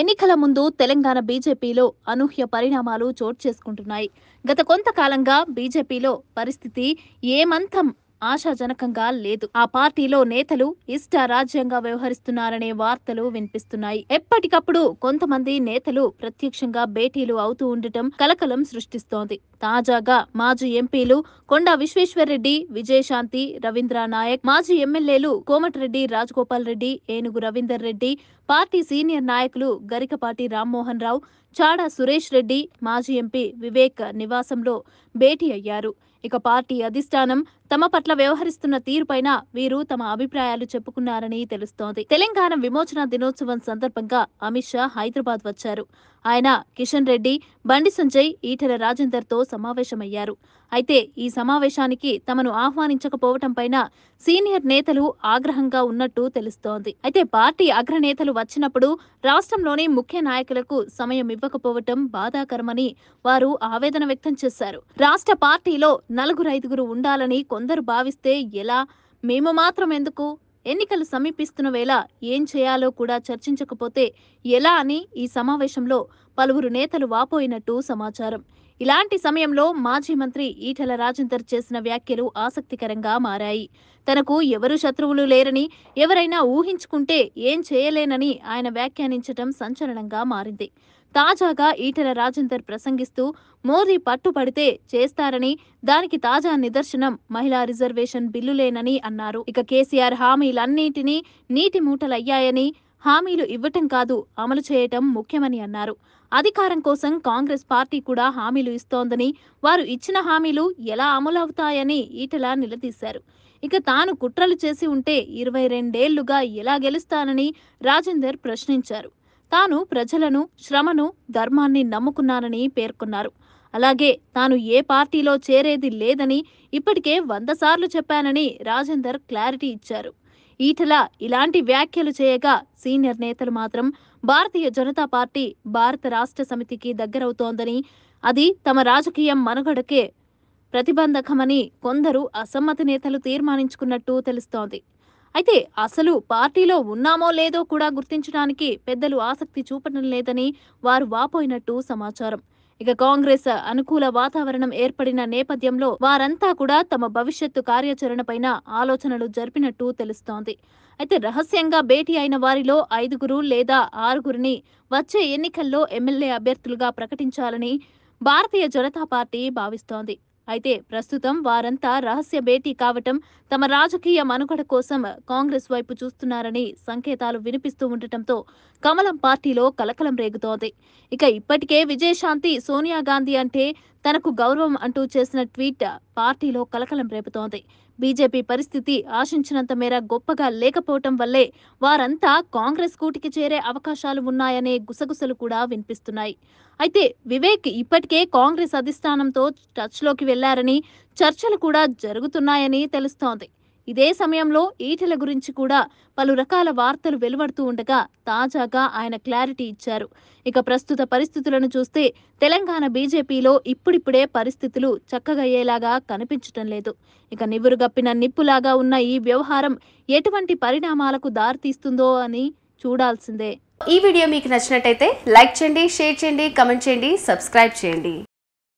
ఎన్నికల ముందు తెలంగాణ బీజేపీలో అనూహ్య పరిణామాలు చోటు చేసుకుంటున్నాయి గత కొంతకాలంగా బీజేపీలో పరిస్థితి ఏమంతం ఆశాజనకంగా లేదు ఆ పార్టీలో నేతలు ఇష్ట రాజ్యంగా వ్యవహరిస్తున్నారనే వార్తలు వినిపిస్తున్నాయి ఎప్పటికప్పుడు కొంతమంది నేతలు ప్రత్యక్షంగా భేటీలు అవుతూ ఉండటం కలకలం సృష్టిస్తోంది తాజాగా మాజీ ఎంపీలు కొండా విశ్వేశ్వర్రెడ్డి విజయశాంతి రవీంద్ర నాయక్ మాజీ ఎమ్మెల్యేలు కోమటిరెడ్డి రాజగోపాల్ రెడ్డి ఏనుగు రవీందర్ రెడ్డి పార్టీ సీనియర్ నాయకులు గరికపాటి రామ్మోహన్ రావు చాడా సురేష్ రెడ్డి మాజీ ఎంపీ వివేక్ నివాసంలో భేటీ అయ్యారు ఇక పార్టీ అధిష్టానం తమ పట్ల వ్యవహరిస్తున్న తీరుపైన వీరు తమ అభిప్రాయాలు చెప్పుకున్నారని తెలుస్తోంది తెలంగాణ విమోచన దినోత్సవం సందర్భంగా అమిత్ షా హైదరాబాద్ వచ్చారు ఆయన కిషన్ రెడ్డి బండి సంజయ్ ఈటెల రాజేందర్తో సమావేశమయ్యారు అయితే ఈ సమావేశానికి తమను పైన సీనియర్ నేతలు ఆగ్రహంగా ఉన్నట్టు తెలుస్తోంది అయితే పార్టీ అగ్రనేతలు వచ్చినప్పుడు రాష్ట్రంలోని ముఖ్య నాయకులకు సమయం ఇవ్వకపోవటం బాధాకరమని వారు ఆవేదన వ్యక్తం చేశారు రాష్ట్ర పార్టీలో నలుగురు ఐదుగురు ఉండాలని కొందరు భావిస్తే ఎలా మేము మాత్రం ఎందుకు ఎన్నికలు సమీపిస్తున్న వేళ ఏం చేయాలో కూడా చర్చించకపోతే ఎలా అని ఈ సమావేశంలో పలువురు నేతలు వాపోయినట్టు సమాచారం ఇలాంటి సమయంలో మాజీ మంత్రి ఈటల రాజేందర్ చేసిన వ్యాఖ్యలు ఆసక్తికరంగా మారాయి తనకు ఎవరు శత్రువులు లేరని ఎవరైనా ఊహించుకుంటే ఏం చేయలేనని ఆయన వ్యాఖ్యానించటం సంచలనంగా మారింది తాజాగా ఈటల రాజేందర్ ప్రసంగిస్తూ మోదీ పట్టుపడితే చేస్తారని దానికి తాజా నిదర్శనం మహిళా రిజర్వేషన్ బిల్లులేనని అన్నారు ఇక కేసీఆర్ హామీలన్నింటినీ నీటి మూటలయ్యాయని హామీలు ఇవ్వటం కాదు అమలు చేయటం ముఖ్యమని అన్నారు అధికారం కోసం కాంగ్రెస్ పార్టీ కూడా హామీలు ఇస్తోందని వారు ఇచ్చిన హామీలు ఎలా అమలవుతాయని ఈటలా నిలదీశారు ఇక తాను కుట్రలు చేసి ఉంటే ఇరవై రెండేళ్లుగా ఎలా గెలుస్తానని రాజేందర్ ప్రశ్నించారు తాను ప్రజలను శ్రమను ధర్మాన్ని నమ్ముకున్నానని పేర్కొన్నారు అలాగే తాను ఏ పార్టీలో చేరేది లేదని ఇప్పటికే వంద సార్లు చెప్పానని రాజేందర్ క్లారిటీ ఇచ్చారు ఈటల ఇలాంటి వ్యాఖ్యలు చేయగా సీనియర్ నేతలు మాత్రం భారతీయ జనతా పార్టీ భారత రాష్ట్ర సమితికి దగ్గరవుతోందని అది తమ రాజకీయం మనుగడకే ప్రతిబంధకమని కొందరు అసమ్మతి నేతలు తీర్మానించుకున్నట్టు తెలుస్తోంది అయితే అసలు పార్టీలో ఉన్నామో లేదో కూడా గుర్తించడానికి పెద్దలు ఆసక్తి చూపడం లేదని వారు వాపోయినట్టు సమాచారం ఇక కాంగ్రెస్ అనుకూల వాతావరణం ఏర్పడిన నేపథ్యంలో వారంతా కూడా తమ భవిష్యత్తు కార్యాచరణపైన ఆలోచనలు జరిపినట్టు తెలుస్తోంది అయితే రహస్యంగా భేటీ అయిన వారిలో ఐదుగురు లేదా ఆరుగురిని వచ్చే ఎన్నికల్లో ఎమ్మెల్యే అభ్యర్థులుగా ప్రకటించాలని భారతీయ జనతా పార్టీ భావిస్తోంది అయితే ప్రస్తుతం వారంతా రహస్య భేటీ కావటం తమ రాజకీయ మనుగడ కోసం కాంగ్రెస్ వైపు చూస్తున్నారని సంకేతాలు వినిపిస్తూ ఉండటంతో కమలం పార్టీలో కలకలం రేగుతోంది ఇక ఇప్పటికే విజయశాంతి సోనియా గాంధీ అంటే తనకు గౌరవం అంటూ చేసిన ట్వీట్ పార్టీలో కలకలం రేపుతోంది బీజేపీ పరిస్థితి ఆశించినంత మేర గొప్పగా లేకపోవటం వల్లే వారంతా కాంగ్రెస్ కూటికి చేరే అవకాశాలు ఉన్నాయనే గుసగుసలు కూడా వినిపిస్తున్నాయి అయితే వివేక్ ఇప్పటికే కాంగ్రెస్ అధిష్టానంతో టచ్లోకి వెళ్లారని చర్చలు కూడా జరుగుతున్నాయని తెలుస్తోంది ఇదే సమయంలో ఈటెల గురించి కూడా పలు రకాల వార్తలు వెలువడుతూ ఉండగా తాజాగా ఆయన క్లారిటీ ఇచ్చారు ఇక ప్రస్తుత పరిస్థితులను చూస్తే తెలంగాణ బీజేపీలో ఇప్పుడిప్పుడే పరిస్థితులు చక్కగయ్యేలాగా కనిపించటం లేదు ఇక గప్పిన నిప్పులాగా ఉన్న ఈ వ్యవహారం ఎటువంటి పరిణామాలకు దారితీస్తుందో అని చూడాల్సిందే ఈ వీడియో మీకు నచ్చినట్టయితే లైక్ చేయండి షేర్ చేయండి కమెంట్ చేయండి సబ్స్క్రైబ్ చేయండి